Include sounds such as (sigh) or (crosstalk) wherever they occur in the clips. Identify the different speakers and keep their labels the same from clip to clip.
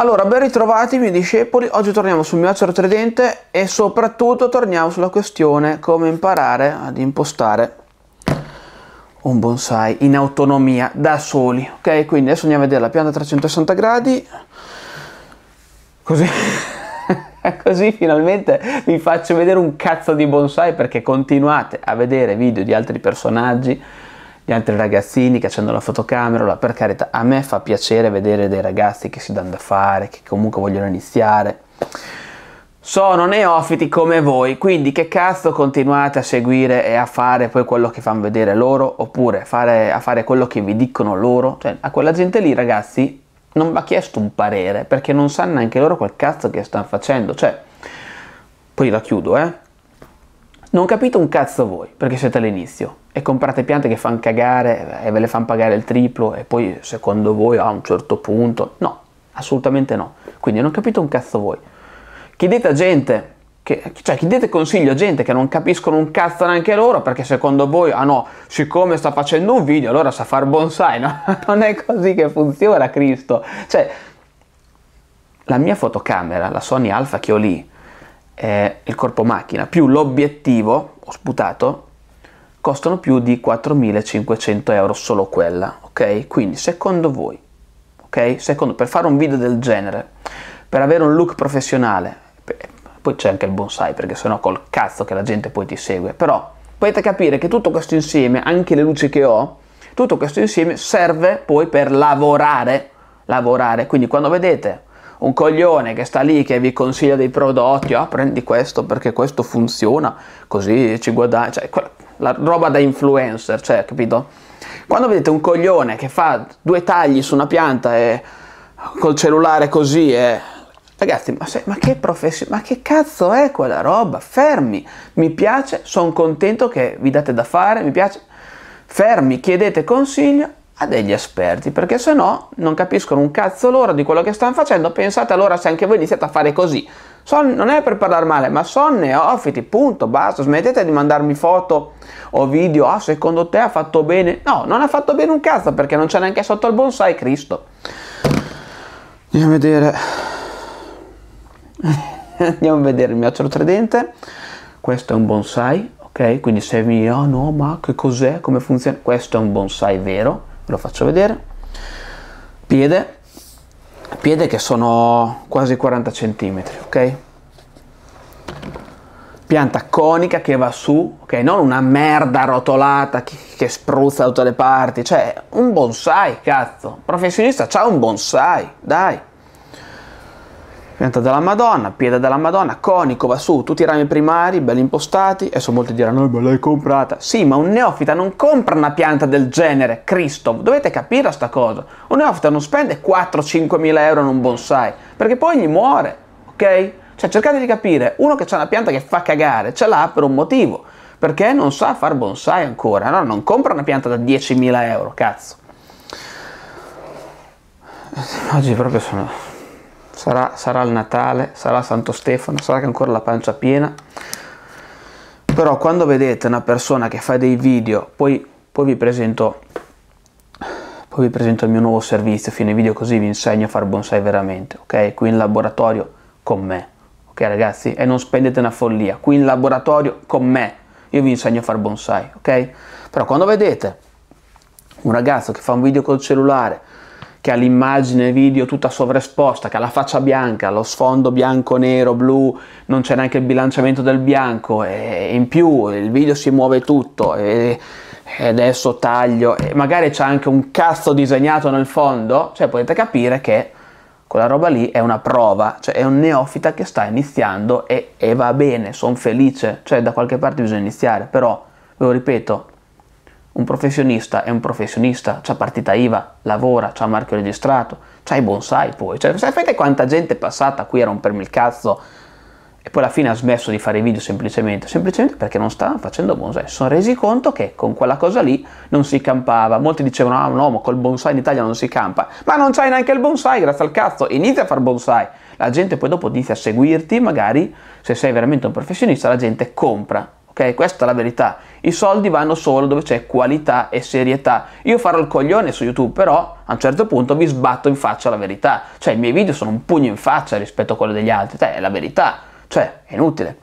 Speaker 1: Allora, ben ritrovati miei discepoli, oggi torniamo sul mio acero tridente e soprattutto torniamo sulla questione come imparare ad impostare un bonsai in autonomia, da soli, ok? Quindi adesso andiamo a vedere la pianta a 360 gradi, così, (laughs) così finalmente vi faccio vedere un cazzo di bonsai perché continuate a vedere video di altri personaggi gli altri ragazzini che accendono la fotocamera, allora, per carità, a me fa piacere vedere dei ragazzi che si danno da fare, che comunque vogliono iniziare. Sono neofiti come voi, quindi che cazzo continuate a seguire e a fare poi quello che fanno vedere loro, oppure fare, a fare quello che vi dicono loro? Cioè, a quella gente lì, ragazzi, non va chiesto un parere, perché non sanno neanche loro quel cazzo che stanno facendo. Cioè, poi la chiudo, eh non capite un cazzo voi, perché siete all'inizio e comprate piante che fanno cagare e ve le fanno pagare il triplo e poi secondo voi a un certo punto... No, assolutamente no. Quindi non capite un cazzo voi. Chiedete a gente che, cioè chiedete consiglio a gente che non capiscono un cazzo neanche loro perché secondo voi, ah no, siccome sta facendo un video allora sa far bonsai, no? (laughs) Non è così che funziona Cristo. Cioè, la mia fotocamera, la Sony Alpha che ho lì, eh, il corpo macchina più l'obiettivo ho sputato costano più di 4.500 euro solo quella, ok? Quindi secondo voi, ok? Secondo, per fare un video del genere, per avere un look professionale, poi c'è anche il bonsai perché sennò col cazzo che la gente poi ti segue, però potete capire che tutto questo insieme, anche le luci che ho, tutto questo insieme serve poi per lavorare, lavorare, quindi quando vedete un coglione che sta lì che vi consiglia dei prodotti, ah prendi questo perché questo funziona, così ci guadagni, cioè la roba da influencer, cioè, capito? Quando vedete un coglione che fa due tagli su una pianta e col cellulare così e... Ragazzi, ma, se, ma che professione, ma che cazzo è quella roba? Fermi, mi piace, sono contento che vi date da fare, mi piace. Fermi, chiedete consiglio a degli esperti, perché se no non capiscono un cazzo loro di quello che stanno facendo. Pensate allora se anche voi iniziate a fare così. Son, non è per parlare male, ma sono neofiti, punto, basta. Smettete di mandarmi foto o video. Ah, secondo te ha fatto bene? No, non ha fatto bene un cazzo perché non c'è neanche sotto il bonsai Cristo. Andiamo a vedere. (laughs) Andiamo a vedere il mio acero tridente. Questo è un bonsai, ok? Quindi se mi... Oh no, ma che cos'è? Come funziona? Questo è un bonsai vero, ve lo faccio vedere, piede, piede che sono quasi 40 cm, ok? Pianta conica che va su, ok? Non una merda rotolata che, che spruzza da tutte le parti, cioè un bonsai, cazzo. Professionista, c'ha un bonsai, dai pianta della Madonna, piede della Madonna, conico, va su, tutti i rami primari, belli impostati. Adesso molti diranno, eh, ma l'hai comprata. Sì, ma un neofita non compra una pianta del genere, Cristo. Dovete capire sta cosa. Un neofita non spende 4-5 mila euro in un bonsai, perché poi gli muore, ok? Cioè cercate di capire, uno che ha una pianta che fa cagare, ce l'ha per un motivo, perché non sa far bonsai ancora, no? Non compra una pianta da 10 mila euro, cazzo. Oggi proprio sono sarà, sarà il Natale, sarà Santo Stefano, sarà che ancora la pancia piena, però quando vedete una persona che fa dei video, poi, poi vi presento poi vi presento il mio nuovo servizio, fine video così vi insegno a fare bonsai veramente, ok? Qui in laboratorio con me, ok ragazzi? E non spendete una follia, qui in laboratorio con me, io vi insegno a fare bonsai, ok? Però quando vedete un ragazzo che fa un video col cellulare, che ha l'immagine video tutta sovraesposta, che ha la faccia bianca, lo sfondo bianco, nero, blu, non c'è neanche il bilanciamento del bianco e in più il video si muove tutto e, adesso taglio e magari c'è anche un cazzo disegnato nel fondo, cioè potete capire che quella roba lì è una prova, cioè è un neofita che sta iniziando e, e va bene, sono felice, cioè da qualche parte bisogna iniziare, però ve lo ripeto, un professionista è un professionista, c'ha partita IVA, lavora, c'ha marchio registrato, c'ha i bonsai poi. Cioè, sapete quanta gente è passata qui a rompermi il cazzo e poi alla fine ha smesso di fare i video semplicemente, semplicemente perché non stavano facendo bonsai. Si sono resi conto che con quella cosa lì non si campava. Molti dicevano, ah no, ma col bonsai in Italia non si campa. Ma non c'hai neanche il bonsai, grazie al cazzo, inizia a far bonsai. La gente poi dopo inizia a seguirti, magari se sei veramente un professionista la gente compra ok? Questa è la verità. I soldi vanno solo dove c'è qualità e serietà. Io farò il coglione su YouTube, però a un certo punto vi sbatto in faccia la verità. Cioè i miei video sono un pugno in faccia rispetto a quello degli altri, cioè, è la verità, cioè è inutile.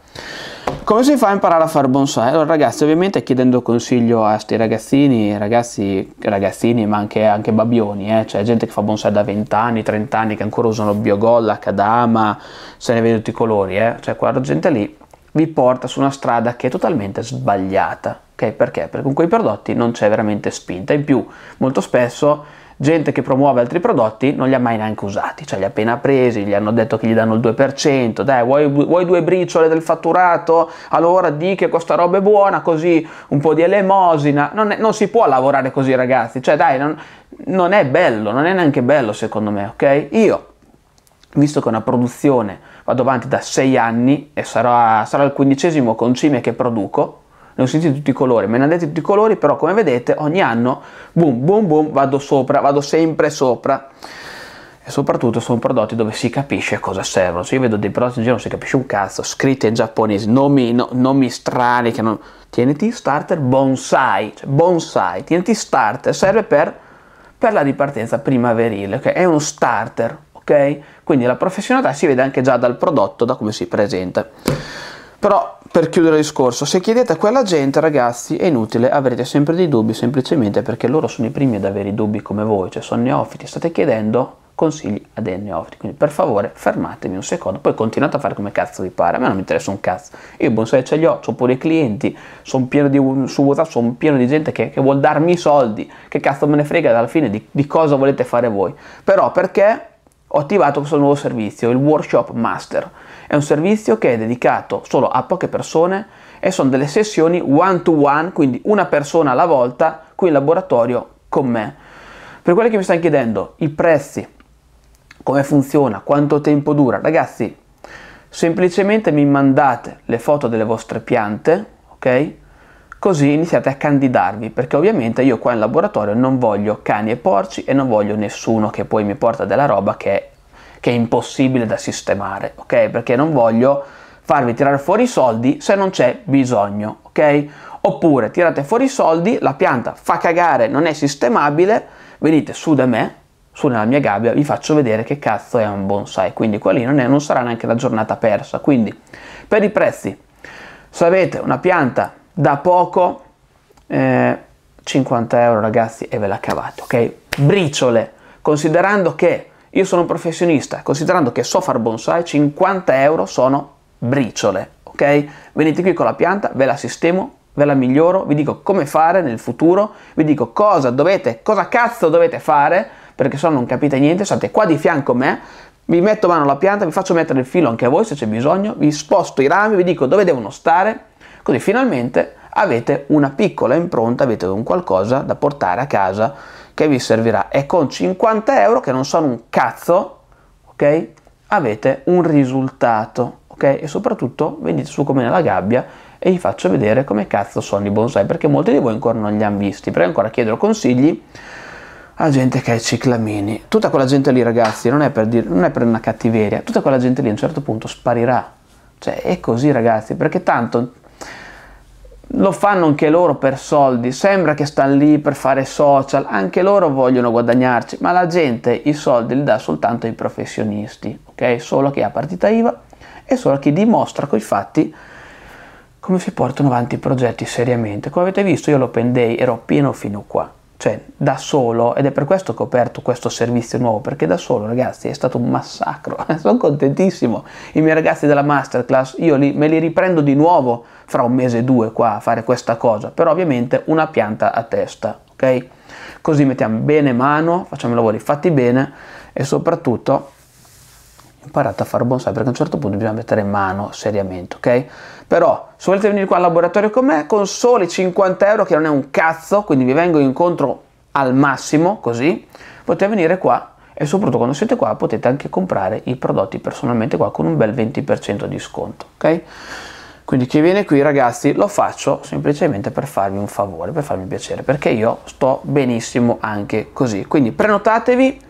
Speaker 1: Come si fa a imparare a fare bonsai? Allora ragazzi, ovviamente chiedendo consiglio a questi ragazzini, ragazzi, ragazzini ma anche, anche babbioni, eh? cioè gente che fa bonsai da 20 anni, 30 anni, che ancora usano Biogolla, Kadama, se ne vedono tutti i colori, eh? cioè quella gente lì vi porta su una strada che è totalmente sbagliata. Ok? Perché? Perché con quei prodotti non c'è veramente spinta. In più, molto spesso gente che promuove altri prodotti non li ha mai neanche usati, cioè li ha appena presi, gli hanno detto che gli danno il 2%, dai vuoi, vuoi due briciole del fatturato, allora di che questa roba è buona, così un po' di elemosina, non, è, non si può lavorare così ragazzi, cioè dai, non, non è bello, non è neanche bello secondo me, ok? Io visto che una produzione vado avanti da 6 anni e sarà, sarà il quindicesimo concime che produco, ne ho sentiti tutti i colori, me ne hanno detto tutti i colori, però come vedete ogni anno, boom, boom, boom, vado sopra, vado sempre sopra. E soprattutto sono prodotti dove si capisce cosa servono. Se io vedo dei prodotti in giro non si capisce un cazzo, scritte in giapponese, nomi, no, nomi strani che non... TNT Starter Bonsai, cioè Bonsai, TNT Starter serve per, per la ripartenza primaverile, ok? È uno starter, ok? Quindi la professionalità si vede anche già dal prodotto, da come si presenta. Però per chiudere il discorso, se chiedete a quella gente, ragazzi, è inutile, avrete sempre dei dubbi semplicemente perché loro sono i primi ad avere i dubbi come voi, cioè sono neofiti, state chiedendo consigli a dei neofiti. Quindi per favore fermatevi un secondo, poi continuate a fare come cazzo vi pare, a me non mi interessa un cazzo. Io bonsai ce li ho, ho pure i clienti, sono pieno di, su WhatsApp sono pieno di gente che, che vuol darmi i soldi, che cazzo me ne frega alla fine di, di cosa volete fare voi. Però perché ho attivato questo nuovo servizio, il Workshop Master. È un servizio che è dedicato solo a poche persone e sono delle sessioni one to one, quindi una persona alla volta qui in laboratorio con me. Per quelli che mi stanno chiedendo i prezzi, come funziona, quanto tempo dura, ragazzi, semplicemente mi mandate le foto delle vostre piante, ok? così iniziate a candidarvi perché ovviamente io qua in laboratorio non voglio cani e porci e non voglio nessuno che poi mi porta della roba che è, che è impossibile da sistemare, ok? Perché non voglio farvi tirare fuori i soldi se non c'è bisogno, ok? Oppure tirate fuori i soldi, la pianta fa cagare, non è sistemabile, venite su da me, su nella mia gabbia, vi faccio vedere che cazzo è un bonsai, quindi qua lì non, non sarà neanche la giornata persa. Quindi, per i prezzi, se avete una pianta da poco, eh, 50 euro ragazzi e ve la cavate, ok? Briciole, considerando che io sono un professionista, considerando che so far bonsai, 50 euro sono briciole, ok? Venite qui con la pianta, ve la sistemo, ve la miglioro, vi dico come fare nel futuro, vi dico cosa dovete, cosa cazzo dovete fare, perché se no non capite niente, state qua di fianco a me, vi metto mano alla pianta, vi faccio mettere il filo anche a voi se c'è bisogno, vi sposto i rami, vi dico dove devono stare, Così finalmente avete una piccola impronta, avete un qualcosa da portare a casa che vi servirà. E con 50 euro, che non sono un cazzo, ok? Avete un risultato, ok? E soprattutto venite su come nella gabbia e vi faccio vedere come cazzo sono i bonsai, perché molti di voi ancora non li hanno visti, perché ancora chiedo consigli a gente che ha i ciclamini. Tutta quella gente lì, ragazzi, non è per, dire, non è per una cattiveria, tutta quella gente lì a un certo punto sparirà. Cioè, è così, ragazzi, perché tanto lo fanno anche loro per soldi, sembra che stanno lì per fare social, anche loro vogliono guadagnarci, ma la gente i soldi li dà soltanto ai professionisti, ok? Solo chi ha partita IVA e solo chi dimostra con i fatti come si portano avanti i progetti seriamente. Come avete visto io l'Open Day ero pieno fino a qua, cioè da solo, ed è per questo che ho aperto questo servizio nuovo, perché da solo ragazzi è stato un massacro, (laughs) sono contentissimo, i miei ragazzi della masterclass, io li, me li riprendo di nuovo fra un mese e due qua a fare questa cosa, però ovviamente una pianta a testa, ok? Così mettiamo bene mano, facciamo i lavori fatti bene e soprattutto imparate a fare bonsai perché a un certo punto bisogna mettere mano seriamente, ok? Però se volete venire qua al laboratorio con me, con soli 50 euro, che non è un cazzo, quindi vi vengo incontro al massimo, così, potete venire qua e soprattutto quando siete qua potete anche comprare i prodotti personalmente qua con un bel 20% di sconto, ok? Quindi chi viene qui ragazzi lo faccio semplicemente per farvi un favore, per farmi piacere, perché io sto benissimo anche così. Quindi prenotatevi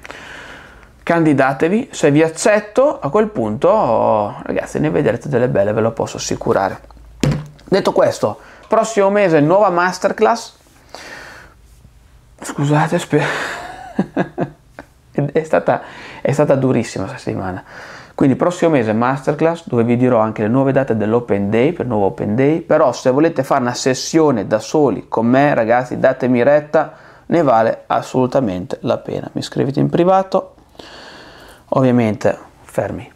Speaker 1: candidatevi, se vi accetto a quel punto oh, ragazzi ne vedrete delle belle, ve lo posso assicurare. Detto questo, prossimo mese nuova masterclass. Scusate, (laughs) è, stata, è stata durissima questa settimana. Quindi prossimo mese masterclass dove vi dirò anche le nuove date dell'open day, per nuovo open day, però se volete fare una sessione da soli con me ragazzi datemi retta, ne vale assolutamente la pena. Mi iscrivete in privato, Ovviamente, fermi.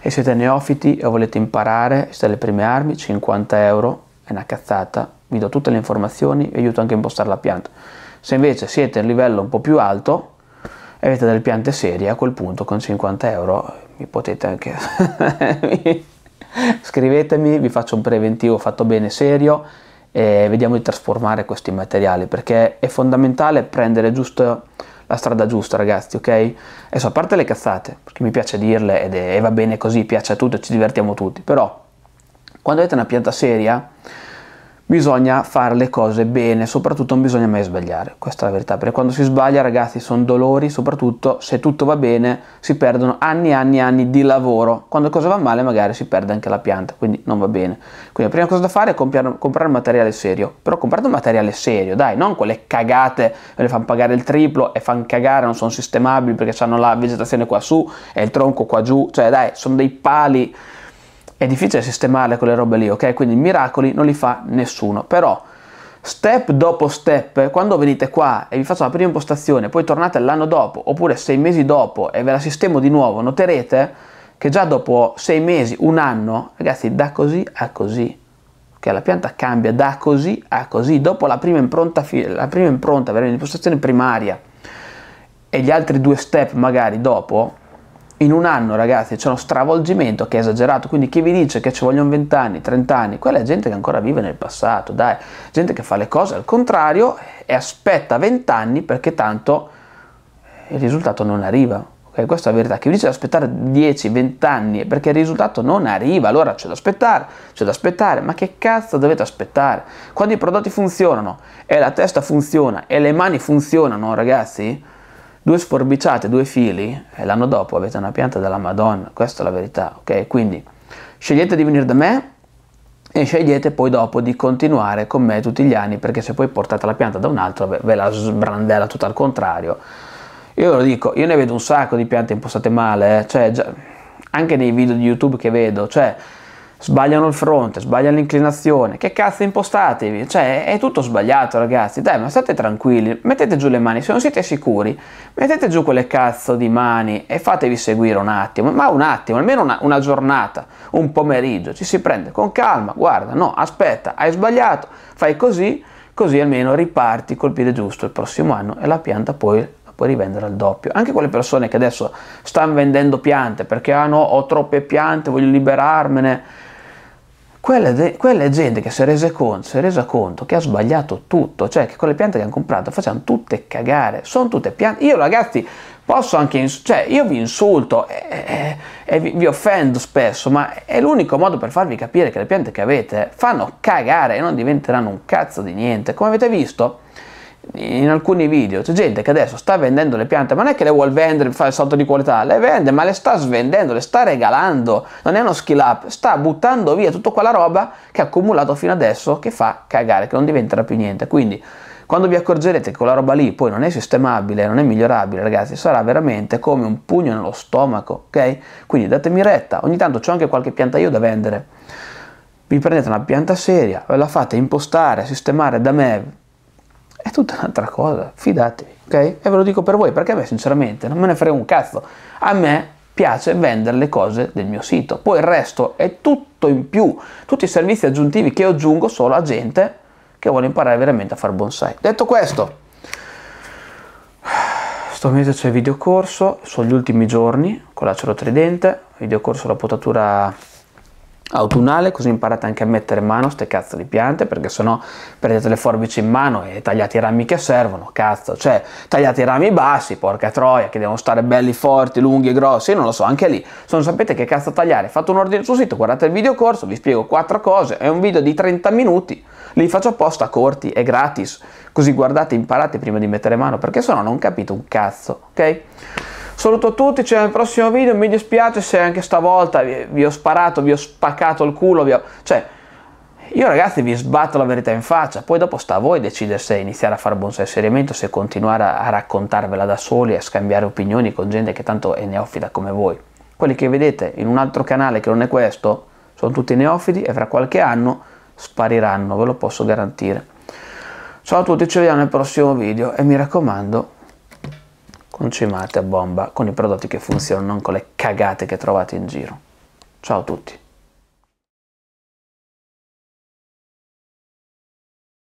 Speaker 1: E siete neofiti e volete imparare, siete alle prime armi, 50 euro, è una cazzata, vi do tutte le informazioni e aiuto anche a impostare la pianta. Se invece siete a un livello un po' più alto e avete delle piante serie, a quel punto con 50 euro mi potete anche... (laughs) Scrivetemi, vi faccio un preventivo fatto bene serio e vediamo di trasformare questi materiali perché è fondamentale prendere giusto la strada giusta, ragazzi, ok? Adesso, a parte le cazzate, perché mi piace dirle ed è, e va bene così, piace a tutti, ci divertiamo tutti, però quando avete una pianta seria bisogna fare le cose bene, soprattutto non bisogna mai sbagliare, questa è la verità, perché quando si sbaglia ragazzi sono dolori, soprattutto se tutto va bene si perdono anni e anni e anni di lavoro, quando cosa va male magari si perde anche la pianta, quindi non va bene. Quindi la prima cosa da fare è comprare, comprare un materiale serio, però comprate un materiale serio, dai, non quelle cagate, che le fanno pagare il triplo e fanno cagare, non sono sistemabili perché hanno la vegetazione qua su e il tronco qua giù, cioè dai, sono dei pali è difficile sistemarle quelle robe lì, ok? Quindi miracoli non li fa nessuno, però step dopo step, quando venite qua e vi faccio la prima impostazione, poi tornate l'anno dopo, oppure sei mesi dopo e ve la sistemo di nuovo, noterete che già dopo sei mesi, un anno, ragazzi, da così a così, ok? La pianta cambia da così a così, dopo la prima impronta, la prima impronta, l'impostazione primaria e gli altri due step magari dopo, in un anno ragazzi c'è uno stravolgimento che è esagerato, quindi chi vi dice che ci vogliono 20 anni, 30 anni, quella è gente che ancora vive nel passato, dai, gente che fa le cose al contrario e aspetta 20 anni perché tanto il risultato non arriva. Okay, questa è la verità, chi vi dice di aspettare 10-20 anni perché il risultato non arriva, allora c'è da aspettare, c'è da aspettare, ma che cazzo dovete aspettare? Quando i prodotti funzionano e la testa funziona e le mani funzionano ragazzi, due sforbiciate, due fili, e l'anno dopo avete una pianta della Madonna, questa è la verità, ok? Quindi scegliete di venire da me e scegliete poi dopo di continuare con me tutti gli anni, perché se poi portate la pianta da un altro ve la sbrandella tutto al contrario. Io ve lo dico, io ne vedo un sacco di piante impostate male, eh? cioè già, anche nei video di YouTube che vedo, cioè sbagliano il fronte, sbagliano l'inclinazione, che cazzo impostatevi, cioè è tutto sbagliato ragazzi, dai ma state tranquilli, mettete giù le mani, se non siete sicuri mettete giù quelle cazzo di mani e fatevi seguire un attimo, ma un attimo, almeno una, una giornata, un pomeriggio, ci si prende con calma, guarda, no, aspetta, hai sbagliato, fai così, così almeno riparti col piede giusto il prossimo anno e la pianta poi puoi rivendere al doppio. Anche quelle persone che adesso stanno vendendo piante perché ah no, ho troppe piante, voglio liberarmene quella, de- quella, gente che si è, resa conto, si è resa conto che ha sbagliato tutto, cioè che con le piante che hanno comprato facevano tutte cagare, sono tutte piante. Io ragazzi posso anche, ins- cioè io vi insulto e, e, e vi, vi, offendo spesso, ma è l'unico modo per farvi capire che le piante che avete eh, fanno cagare e non diventeranno un cazzo di niente. Come avete visto, in alcuni video c'è gente che adesso sta vendendo le piante ma non è che le vuole vendere per fare il salto di qualità le vende ma le sta svendendo le sta regalando non è uno skill up sta buttando via tutta quella roba che ha accumulato fino adesso che fa cagare che non diventerà più niente quindi quando vi accorgerete che quella roba lì poi non è sistemabile non è migliorabile ragazzi sarà veramente come un pugno nello stomaco ok quindi datemi retta ogni tanto c'ho anche qualche pianta io da vendere vi prendete una pianta seria ve la fate impostare sistemare da me è tutta un'altra cosa, fidatevi, ok? E ve lo dico per voi, perché a me sinceramente non me ne frega un cazzo. A me piace vendere le cose del mio sito. Poi il resto è tutto in più, tutti i servizi aggiuntivi che aggiungo solo a gente che vuole imparare veramente a fare bonsai. Detto questo, sto mese c'è il videocorso, sono gli ultimi giorni con l'acero tridente, videocorso la potatura autunnale così imparate anche a mettere in mano ste cazzo di piante perché sennò prendete le forbici in mano e tagliate i rami che servono cazzo cioè tagliate i rami bassi porca troia che devono stare belli forti lunghi e grossi non lo so anche lì se non sapete che cazzo tagliare fate un ordine sul sito guardate il video corso vi spiego quattro cose è un video di 30 minuti li faccio apposta corti e gratis così guardate imparate prima di mettere mano perché sennò non capite un cazzo ok Saluto a tutti, ci vediamo nel prossimo video, mi dispiace se anche stavolta vi, vi ho sparato, vi ho spaccato il culo, ho... cioè io ragazzi vi sbatto la verità in faccia, poi dopo sta a voi decidere se iniziare a fare bonsai seriamente se continuare a, a raccontarvela da soli e a scambiare opinioni con gente che tanto è neofita come voi. Quelli che vedete in un altro canale che non è questo sono tutti neofiti e fra qualche anno spariranno, ve lo posso garantire. Ciao a tutti, ci vediamo nel prossimo video e mi raccomando concimate a bomba con i prodotti che funzionano, non con le cagate che trovate in giro. Ciao a tutti!